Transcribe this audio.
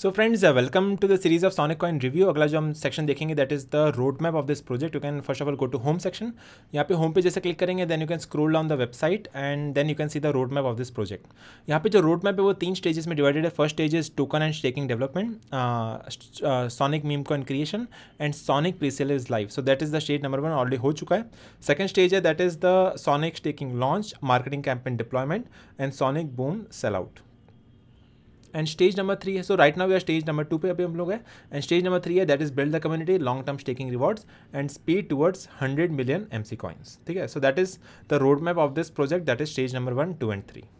so friends welcome to the series of Sonic coin review अगला जो हम section देखेंगे that is the road map of this project you can first of all go to home section यहाँ पे home पे जैसे click करेंगे then you can scroll on the website and then you can see the road map of this project यहाँ पे जो road map है वो तीन स्टेजेस में डिवाइडेड है first stage is token and staking development Sonic meme coin creation and Sonic presale is live so that is the stage number one already हो चुका है सेकंड स्टेज है that is the Sonic staking launch marketing campaign deployment and Sonic boom sale out and stage number three है so right now we are stage number two पे अभी हम लोग हैं एंड स्टेज नंबर थ्री है that is build the community long term staking rewards and speed towards hundred million M C coins ठीक है so that is the road map of this project that is stage number one two and three